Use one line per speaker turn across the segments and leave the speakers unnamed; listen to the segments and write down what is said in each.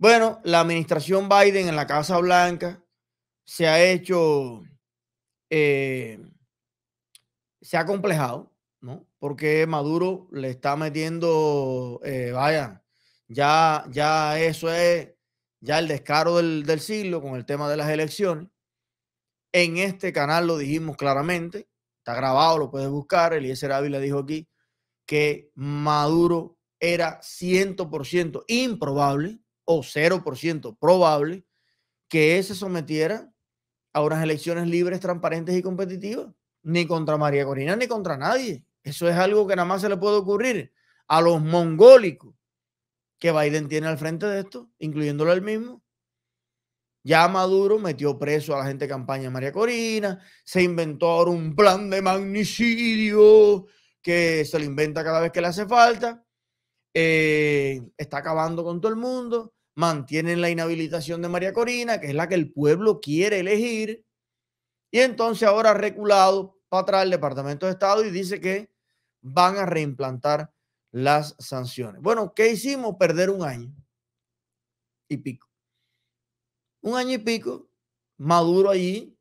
Bueno, la administración Biden en la Casa Blanca se ha hecho, eh, se ha complejado, ¿no? Porque Maduro le está metiendo, eh, vaya, ya, ya eso es ya el descaro del, siglo con el tema de las elecciones. En este canal lo dijimos claramente, está grabado, lo puedes buscar. Eliezer Ávila dijo aquí que Maduro era 100% improbable o 0% probable que se sometiera a unas elecciones libres, transparentes y competitivas, ni contra María Corina ni contra nadie. Eso es algo que nada más se le puede ocurrir a los mongólicos que Biden tiene al frente de esto, incluyéndolo él mismo. Ya Maduro metió preso a la gente de campaña de María Corina, se inventó ahora un plan de magnicidio que se lo inventa cada vez que le hace falta, eh, está acabando con todo el mundo mantienen la inhabilitación de María Corina, que es la que el pueblo quiere elegir, y entonces ahora reculado para atrás el Departamento de Estado y dice que van a reimplantar las sanciones. Bueno, ¿qué hicimos? Perder un año y pico. Un año y pico, Maduro allí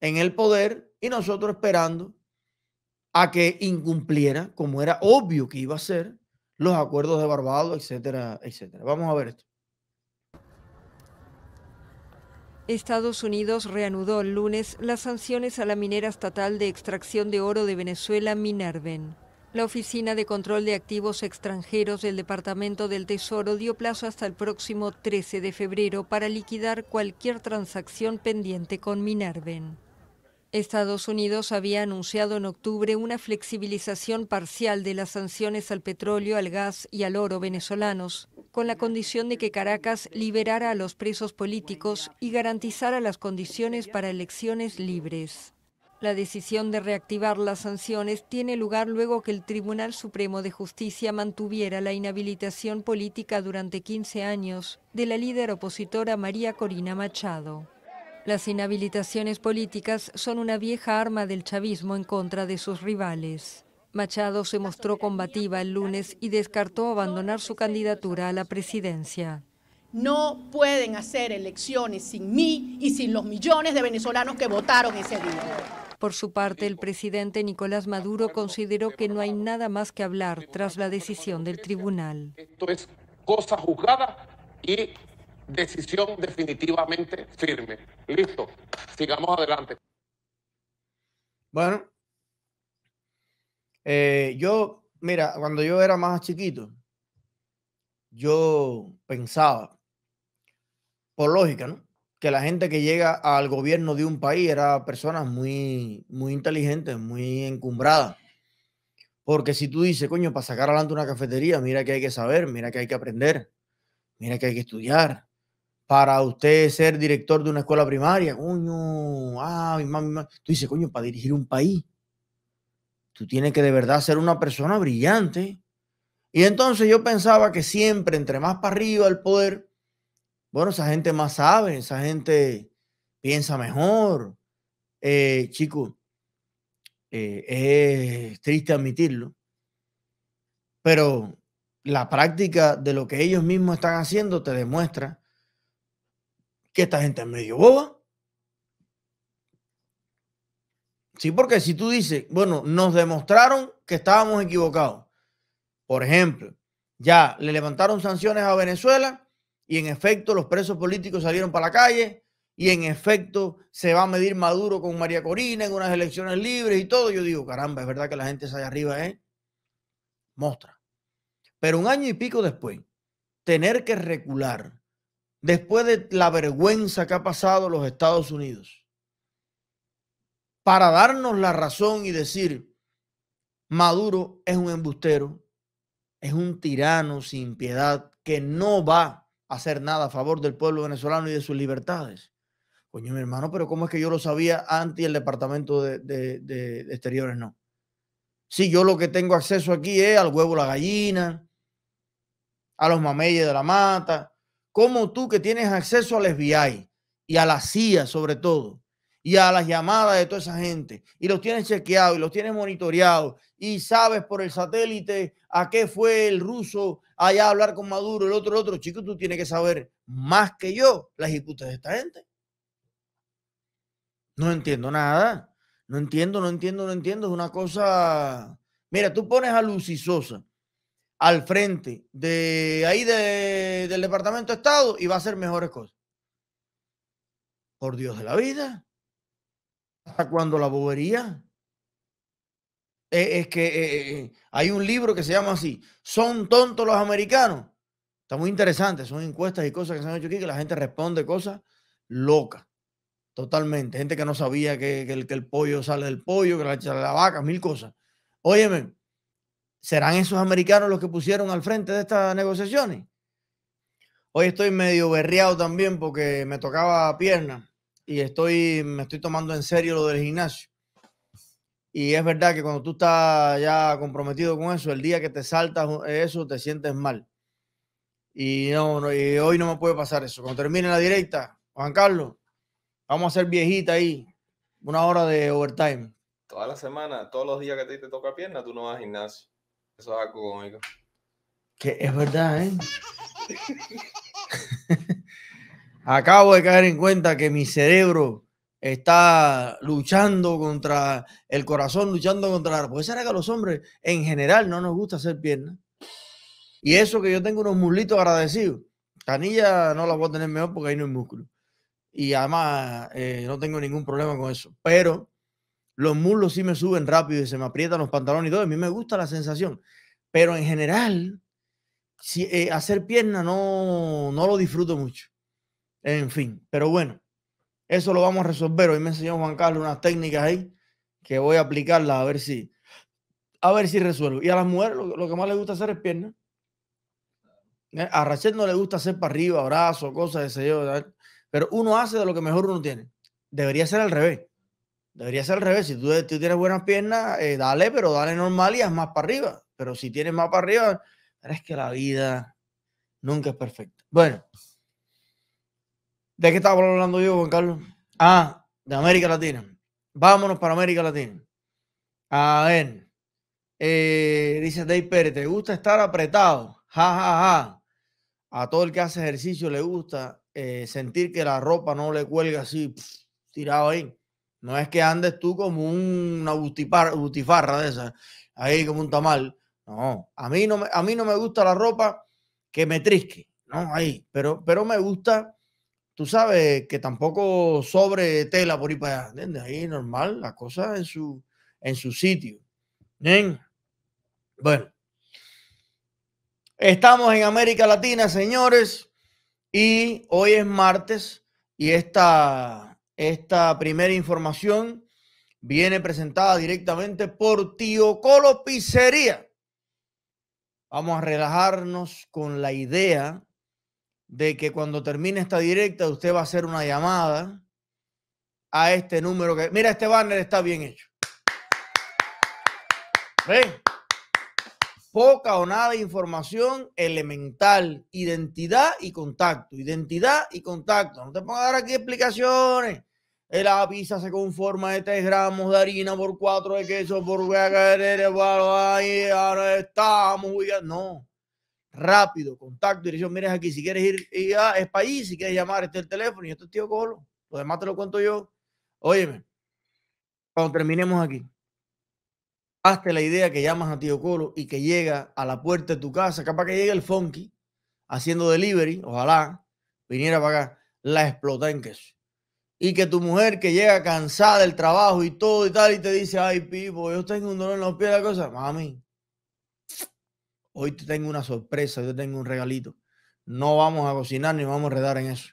en el poder y nosotros esperando a que incumpliera, como era obvio que iba a ser, los acuerdos de Barbados, etcétera, etcétera. Vamos a ver esto.
Estados Unidos reanudó el lunes las sanciones a la minera estatal de extracción de oro de Venezuela, Minerven. La Oficina de Control de Activos Extranjeros del Departamento del Tesoro dio plazo hasta el próximo 13 de febrero para liquidar cualquier transacción pendiente con Minerven. Estados Unidos había anunciado en octubre una flexibilización parcial de las sanciones al petróleo, al gas y al oro venezolanos, con la condición de que Caracas liberara a los presos políticos y garantizara las condiciones para elecciones libres. La decisión de reactivar las sanciones tiene lugar luego que el Tribunal Supremo de Justicia mantuviera la inhabilitación política durante 15 años de la líder opositora María Corina Machado. Las inhabilitaciones políticas son una vieja arma del chavismo en contra de sus rivales. Machado se mostró combativa el lunes y descartó abandonar su candidatura a la presidencia.
No pueden hacer elecciones sin mí y sin los millones de venezolanos que votaron ese día.
Por su parte, el presidente Nicolás Maduro consideró que no hay nada más que hablar tras la decisión del tribunal.
Esto es cosa juzgada y decisión definitivamente firme. Listo, sigamos adelante.
Bueno, eh, yo, mira, cuando yo era más chiquito, yo pensaba, por lógica, Que la gente que llega al gobierno de un país era personas muy, muy inteligentes, muy encumbradas. Porque si tú dices, coño, para sacar adelante una cafetería, mira que hay que saber, mira que hay que aprender, mira que hay que estudiar. Para usted ser director de una escuela primaria, coño, ah, mi mamá, mi mamá. tú dices, coño, para dirigir un país, Tú tienes que de verdad ser una persona brillante. Y entonces yo pensaba que siempre, entre más para arriba el poder, bueno, esa gente más sabe, esa gente piensa mejor. Eh, chico, eh, es triste admitirlo, pero la práctica de lo que ellos mismos están haciendo te demuestra que esta gente es medio boba. Sí, porque si tú dices, bueno, nos demostraron que estábamos equivocados. Por ejemplo, ya le levantaron sanciones a Venezuela y en efecto los presos políticos salieron para la calle y en efecto se va a medir Maduro con María Corina en unas elecciones libres y todo. Yo digo, caramba, es verdad que la gente está allá arriba, ¿eh? Mostra. Pero un año y pico después, tener que recular después de la vergüenza que ha pasado los Estados Unidos para darnos la razón y decir, Maduro es un embustero, es un tirano sin piedad que no va a hacer nada a favor del pueblo venezolano y de sus libertades. Coño, mi hermano, pero ¿cómo es que yo lo sabía antes el Departamento de, de, Exteriores no? Si yo lo que tengo acceso aquí es al huevo la gallina, a los mameyes de la mata, como tú que tienes acceso al FBI y a la CIA sobre todo, y a las llamadas de toda esa gente y los tienes chequeados y los tienes monitoreados y sabes por el satélite a qué fue el ruso allá a hablar con Maduro, el otro, el otro, chico, tú tienes que saber más que yo las disputas de esta gente. No entiendo nada, no entiendo, no entiendo, no entiendo, es una cosa... Mira, tú pones a Lucy Sosa al frente de ahí del Departamento de Estado y va a hacer mejores cosas. Por Dios de la vida. ¿Hasta cuando la bobería? E, es que e, e, hay un libro que se llama así, ¿Son tontos los americanos? Está muy interesante, son encuestas y cosas que se han hecho aquí que la gente responde cosas locas, totalmente. Gente que no sabía que, el, pollo sale del pollo, que la sale de la vaca, mil cosas. Óyeme, ¿serán esos americanos los que pusieron al frente de estas negociaciones? Hoy estoy medio berreado también porque me tocaba pierna y estoy, me estoy tomando en serio lo del gimnasio. Y es verdad que cuando tú estás ya comprometido con eso, el día que te saltas eso, te sientes mal. Y no, hoy no me puede pasar eso. Cuando termine la directa, Juan Carlos, vamos a ser viejita ahí, una hora de overtime. Toda la semana, todos los días que te, toca pierna, tú no vas al gimnasio. Eso es algo cómico. Que es verdad, ¿eh? Acabo de caer en cuenta que mi cerebro está luchando contra el corazón, luchando contra la... Porque será que a los hombres en general no nos gusta hacer piernas. Y eso que yo tengo unos muslitos agradecidos. Canilla no la voy a tener mejor porque ahí no hay músculo. Y además eh, no tengo ningún problema con eso. Pero los muslos sí me suben rápido y se me aprietan los pantalones y todo. A mí me gusta la sensación. Pero en general, si, eh, hacer piernas no, no lo disfruto mucho. En fin, pero bueno, eso lo vamos a resolver. Hoy me enseñó Juan Carlos unas técnicas ahí que voy a aplicarlas a ver si, a ver si resuelvo. Y a las mujeres lo, que más les gusta hacer es piernas. Eh, a Rachel no le gusta hacer para arriba, brazos, cosas, ese yo, pero uno hace de lo que mejor uno tiene. Debería ser al revés. Debería ser al revés. Si tú, tienes buenas piernas, eh, dale, pero dale normal y haz más para arriba. Pero si tienes más para arriba, es que la vida nunca es perfecta. Bueno. ¿De qué estaba hablando yo, Juan Carlos? Ah, de América Latina. Vámonos para América Latina. A ver. Eh, dice Dave Pérez, ¿te gusta estar apretado? Ja, ja, ja. A todo el que hace ejercicio le gusta eh, sentir que la ropa no le cuelga así, tirado ahí. No es que andes tú como una butifarra, de esas, ahí como un tamal. No, a mí no, me, a mí no me gusta la ropa que me trisque, ¿no? Ahí, pero, pero me gusta tú sabes, que tampoco sobre tela por ahí para allá. ahí Ahí normal, las cosas en su, en su sitio. ¿Bien? Bueno. Estamos en América Latina, señores, y hoy es martes y esta, esta primera información viene presentada directamente por Tío Colo Pizzería. Vamos a relajarnos con la idea de que cuando termine esta directa usted va a hacer una llamada a este número que... Mira, este banner está bien hecho. ¿Ve? Poca o nada información elemental, identidad y contacto, identidad y contacto. No te puedo dar aquí explicaciones. El pizza se conforma de 3 gramos de harina por 4 de queso por... Estamos... No rápido, contacto, dirección, mires aquí, si quieres ir, y España, es país si quieres llamar, este es el teléfono, y esto es tío colo, lo demás te lo cuento yo. Óyeme, cuando terminemos aquí, hazte la idea que llamas a tío colo y que llega a la puerta de tu casa, capaz que llegue el funky haciendo delivery, ojalá viniera para acá, la explota en queso. Y que tu mujer que llega cansada del trabajo y todo y tal, y te dice, ay, Pipo, yo tengo un dolor en los pies, la cosa, mami, hoy te tengo una sorpresa, yo tengo un regalito. No vamos a cocinar ni vamos a redar en eso.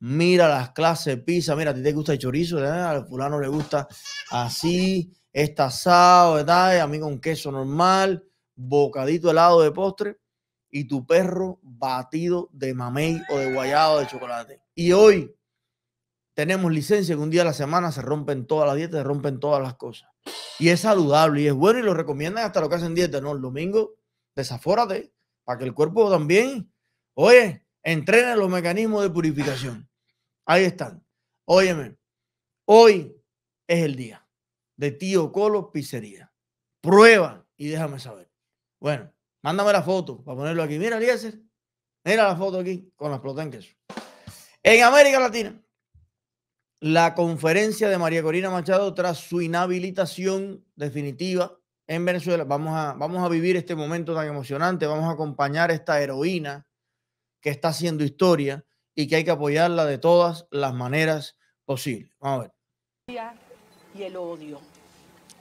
Mira las clases de pizza, mira, a ti te gusta el chorizo, A al fulano le gusta así, está asado, ¿verdad? a mí con queso normal, bocadito helado de postre y tu perro batido de mamey o de guayado de chocolate. Y hoy tenemos licencia que un día a la semana se rompen todas las dietas, se rompen todas las cosas. Y es saludable y es bueno y lo recomiendan hasta lo que hacen dieta, ¿no? El domingo desafórate para que el cuerpo también, oye, entrene los mecanismos de purificación. Ahí están. Óyeme, hoy es el día de Tío Colo Pizzería. Prueba y déjame saber. Bueno, mándame la foto para ponerlo aquí. Mira, Eliezer. Mira la foto aquí con las plotas en En América Latina, la conferencia de María Corina Machado tras su inhabilitación definitiva en Venezuela. Vamos a, vamos a vivir este momento tan emocionante, vamos a acompañar esta heroína que está haciendo historia y que hay que apoyarla de todas las maneras posibles. Vamos a
ver. Y el odio.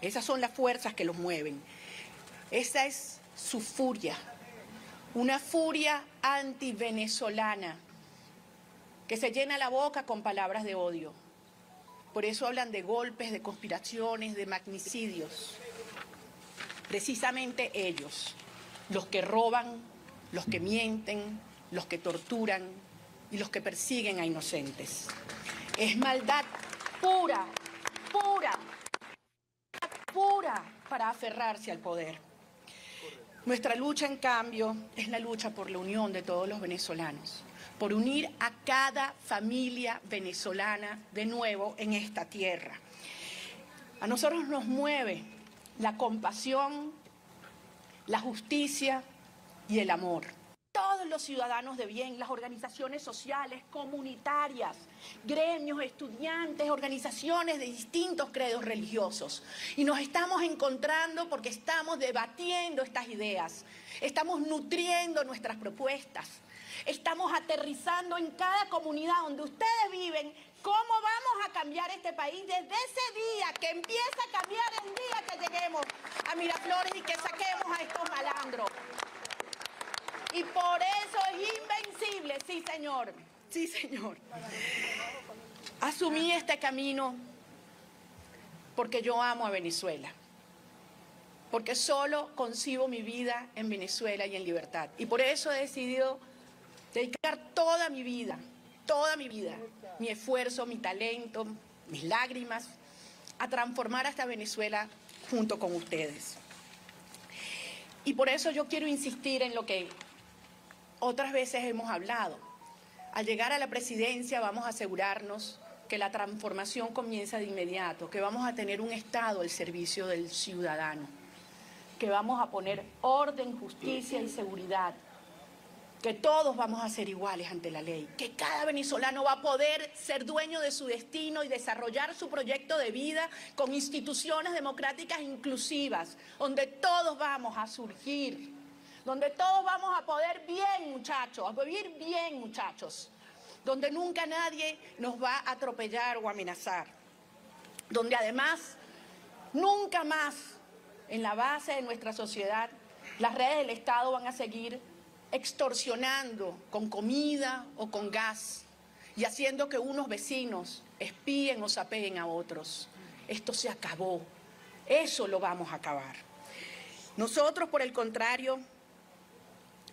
Esas son las fuerzas que los mueven. Esa es su furia. Una furia anti antivenezolana que se llena la boca con palabras de odio. Por eso hablan de golpes, de conspiraciones, de magnicidios precisamente ellos, los que roban, los que mienten, los que torturan y los que persiguen a inocentes. Es maldad pura, pura, pura para aferrarse al poder. Nuestra lucha, en cambio, es la lucha por la unión de todos los venezolanos, por unir a cada familia venezolana de nuevo en esta tierra. A nosotros nos mueve la compasión, la justicia y el amor. Todos los ciudadanos de bien, las organizaciones sociales, comunitarias, gremios, estudiantes, organizaciones de distintos credos religiosos. Y nos estamos encontrando porque estamos debatiendo estas ideas, estamos nutriendo nuestras propuestas, estamos aterrizando en cada comunidad donde ustedes viven ¿Cómo vamos a cambiar este país desde ese día que empieza a cambiar el día que lleguemos a Miraflores y que saquemos a estos malandros? Y por eso es invencible, sí señor, sí señor. Asumí este camino porque yo amo a Venezuela, porque solo concibo mi vida en Venezuela y en libertad. Y por eso he decidido dedicar toda mi vida, toda mi vida mi esfuerzo, mi talento, mis lágrimas, a transformar a esta Venezuela junto con ustedes. Y por eso yo quiero insistir en lo que otras veces hemos hablado. Al llegar a la presidencia vamos a asegurarnos que la transformación comienza de inmediato, que vamos a tener un Estado al servicio del ciudadano, que vamos a poner orden, justicia y seguridad que todos vamos a ser iguales ante la ley, que cada venezolano va a poder ser dueño de su destino y desarrollar su proyecto de vida con instituciones democráticas inclusivas, donde todos vamos a surgir, donde todos vamos a poder bien, muchachos, a vivir bien, muchachos, donde nunca nadie nos va a atropellar o amenazar, donde además nunca más en la base de nuestra sociedad las redes del Estado van a seguir extorsionando con comida o con gas y haciendo que unos vecinos espíen o sapeen a otros. Esto se acabó. Eso lo vamos a acabar. Nosotros, por el contrario,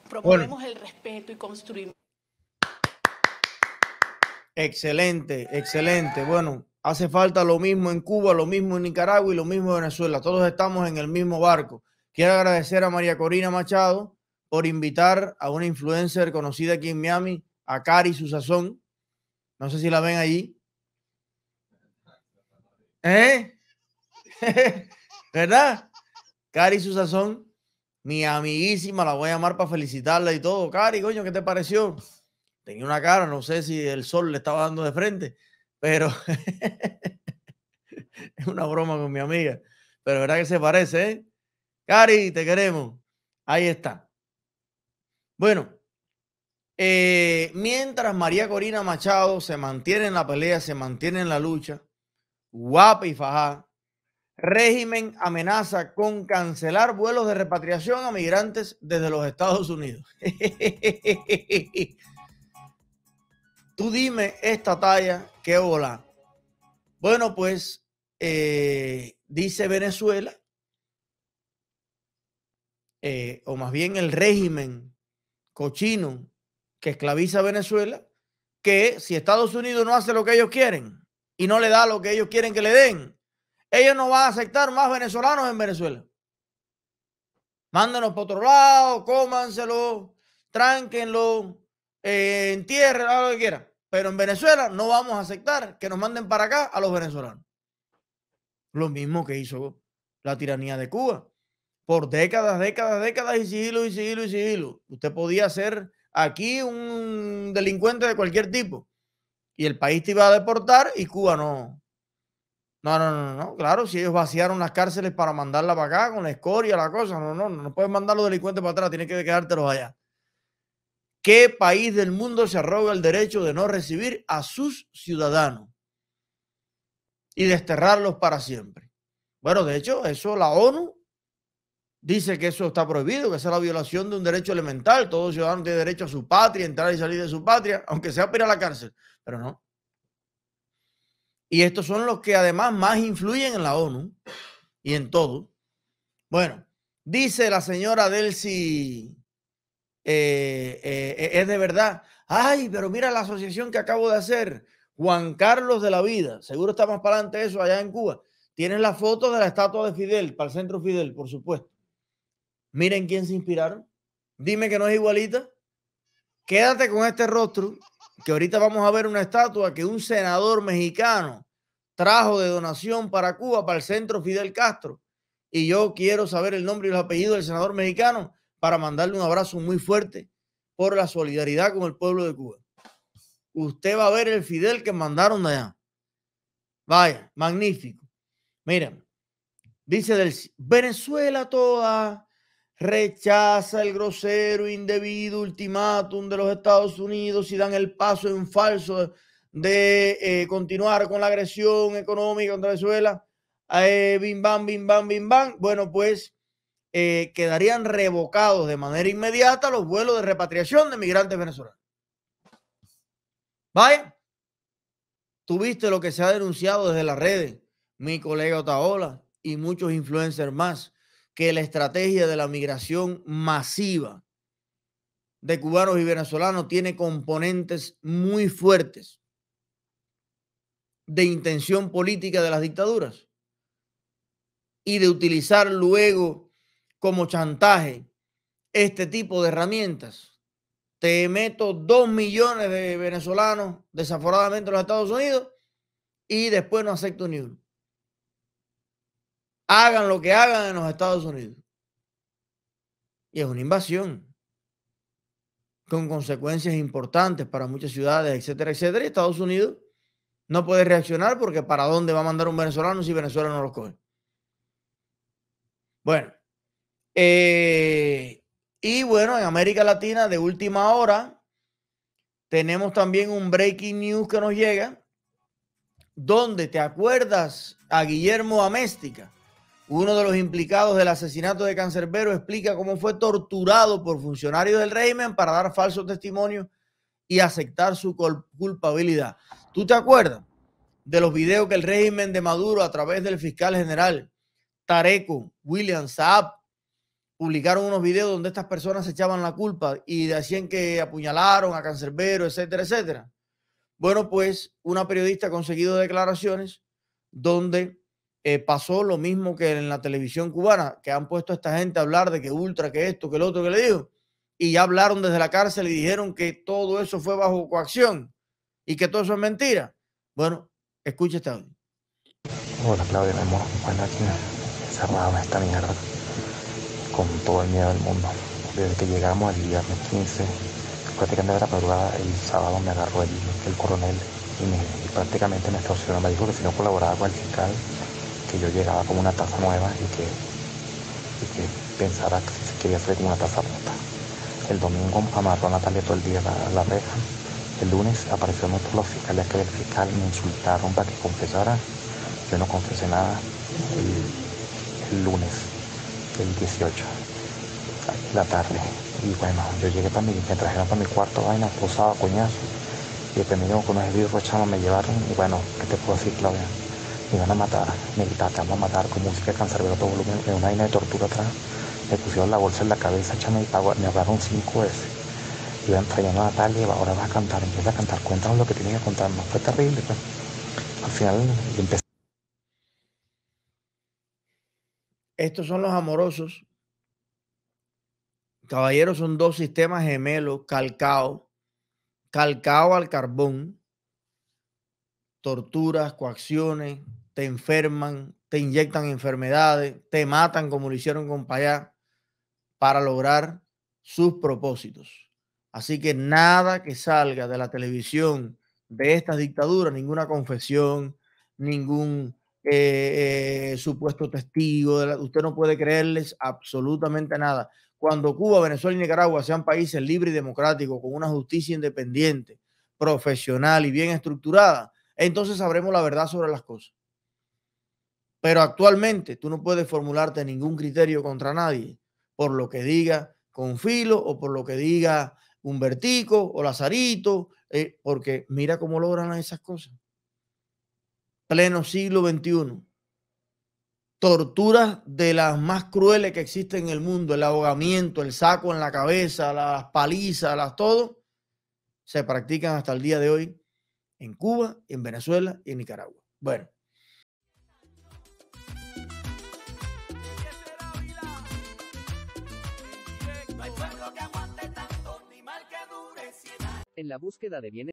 promovemos el respeto y construimos.
Excelente, excelente. Bueno, hace falta lo mismo en Cuba, lo mismo en Nicaragua y lo mismo en Venezuela. Todos estamos en el mismo barco. Quiero agradecer a María Corina Machado por invitar a una influencer conocida aquí en Miami, a Cari Susazón. No sé si la ven allí. ¿Eh? ¿Verdad? Cari Susazón, mi amiguísima, la voy a llamar para felicitarla y todo. Cari, coño, ¿qué te pareció? Tenía una cara, no sé si el sol le estaba dando de frente, pero es una broma con mi amiga. Pero verdad que se parece, ¿eh? Cari, te queremos. Ahí está. Bueno, eh, mientras María Corina Machado se mantiene en la pelea, se mantiene en la lucha, guapa y fajada, régimen amenaza con cancelar vuelos de repatriación a migrantes desde los Estados Unidos. Tú dime esta talla, qué hola. Bueno, pues eh, dice Venezuela, eh, o más bien el régimen cochino que esclaviza a Venezuela, que si Estados Unidos no hace lo que ellos quieren y no le da lo que ellos quieren que le den, ellos no van a aceptar más venezolanos en Venezuela. Mándenos por otro lado, cómanselo, tránquenlo, eh, entierren, lo que quieran. Pero en Venezuela no vamos a aceptar que nos manden para acá a los venezolanos. Lo mismo que hizo la tiranía de Cuba por décadas, décadas, décadas y sigilo y sigilo y sigilo. Usted podía ser aquí un delincuente de cualquier tipo y el país te iba a deportar y Cuba no. No, no, no, no, claro, si ellos vaciaron las cárceles para mandarla para acá con la escoria, la cosa, no, no, no puedes mandar los delincuentes para atrás, tienes que quedártelos allá. ¿Qué país del mundo se arroga el derecho de no recibir a sus ciudadanos y desterrarlos para siempre? Bueno, de hecho, eso la ONU dice que eso está prohibido, que esa es la violación de un derecho elemental. Todo ciudadano tiene derecho a su patria, entrar y salir de su patria, aunque sea para la cárcel, pero no. Y estos son los que además más influyen en la ONU y en todo. Bueno, dice la señora Delcy, eh, eh, eh, es de verdad. Ay, pero mira la asociación que acabo de hacer, Juan Carlos de la Vida. Seguro está más para adelante eso allá en Cuba. Tienen la foto de la estatua de Fidel, para el centro Fidel, por supuesto. Miren quién se inspiraron. Dime que no es igualita. Quédate con este rostro, que ahorita vamos a ver una estatua que un senador mexicano trajo de donación para Cuba, para el centro Fidel Castro. Y yo quiero saber el nombre y los apellidos del senador mexicano para mandarle un abrazo muy fuerte por la solidaridad con el pueblo de Cuba. Usted va a ver el Fidel que mandaron allá. Vaya, magnífico. Miren, dice del Venezuela toda rechaza el grosero, indebido ultimátum de los Estados Unidos y dan el paso en falso de eh, continuar con la agresión económica contra Venezuela. Eh, bim, bam, bim, bam, bim, bam. Bueno, pues eh, quedarían revocados de manera inmediata los vuelos de repatriación de migrantes venezolanos. Vaya, tuviste lo que se ha denunciado desde las redes, mi colega Otaola y muchos influencers más que la estrategia de la migración masiva de cubanos y venezolanos tiene componentes muy fuertes de intención política de las dictaduras y de utilizar luego como chantaje este tipo de herramientas. Te meto dos millones de venezolanos desaforadamente en los Estados Unidos y después no acepto ni uno hagan lo que hagan en los Estados Unidos. Y es una invasión con consecuencias importantes para muchas ciudades, etcétera, etcétera. Y Estados Unidos no puede reaccionar porque ¿para dónde va a mandar un venezolano si Venezuela no los coge? Bueno, eh, y bueno, en América Latina de última hora tenemos también un breaking news que nos llega, donde te acuerdas a Guillermo Améstica, uno de los implicados del asesinato de Cancerbero explica cómo fue torturado por funcionarios del régimen para dar falsos testimonios y aceptar su culpabilidad. ¿Tú te acuerdas de los videos que el régimen de Maduro a través del fiscal general Tareco, William Saab, publicaron unos videos donde estas personas echaban la culpa y decían que apuñalaron a Cancerbero, etcétera, etcétera? Bueno, pues una periodista ha conseguido declaraciones donde eh, pasó lo mismo que en la televisión cubana, que han puesto a esta gente a hablar de que ultra, que esto, que el otro, que le dijo Y ya hablaron desde la cárcel y dijeron que todo eso fue bajo coacción y que todo eso es mentira. Bueno, escucha este
Hola Claudia, me muero bueno, aquí encerrado en esta mierda con todo el miedo del mundo. Desde que llegamos al viernes 15, prácticamente de la madrugada, el sábado me agarró el, coronel y, prácticamente me extorsionó. Me dijo que si no colaboraba con el fiscal, que yo llegaba como una taza nueva y que, que pensara que se quería hacer como una taza rota. El domingo amarró a Natalia todo el día la, la reja. El lunes aparecieron todos los fiscales que el fiscal me insultaron para que confesara. Yo no confesé nada
el,
el lunes, el 18, la tarde. Y bueno, yo llegué para mi, me trajeron para mi cuarto vaina, posada, coñazo. Y después me con unos vidrios me llevaron. Y bueno, ¿qué te puedo decir, Claudia? me van a matar, me gritaba, te vamos a matar con música cancerbero todo volumen, de una vaina de tortura atrás, me pusieron la bolsa en la cabeza, me hablaron cinco veces. Iban trayendo a Natalia, ahora vas a cantar, empieza a cantar, cuéntanos lo que tienes que contar. No Fue terrible, pues. Al final empecé.
Estos son los amorosos. Caballeros, son dos sistemas gemelos, calcao, calcao al carbón, torturas, coacciones, te enferman, te inyectan enfermedades, te matan como lo hicieron con Payá para lograr sus propósitos. Así que nada que salga de la televisión de estas dictaduras, ninguna confesión, ningún eh, eh, supuesto testigo, usted no puede creerles absolutamente nada. Cuando Cuba, Venezuela y Nicaragua sean países libres y democráticos, con una justicia independiente, profesional y bien estructurada, entonces sabremos la verdad sobre las cosas. Pero actualmente tú no puedes formularte ningún criterio contra nadie por lo que diga Confilo o por lo que diga Humbertico o Lazarito, eh, porque mira cómo logran esas cosas. Pleno siglo XXI. Torturas de las más crueles que existen en el mundo, el ahogamiento, el saco en la cabeza, las palizas, las todo, se practican hasta el día de hoy en Cuba, en Venezuela y en Nicaragua. Bueno.
En la búsqueda de bienes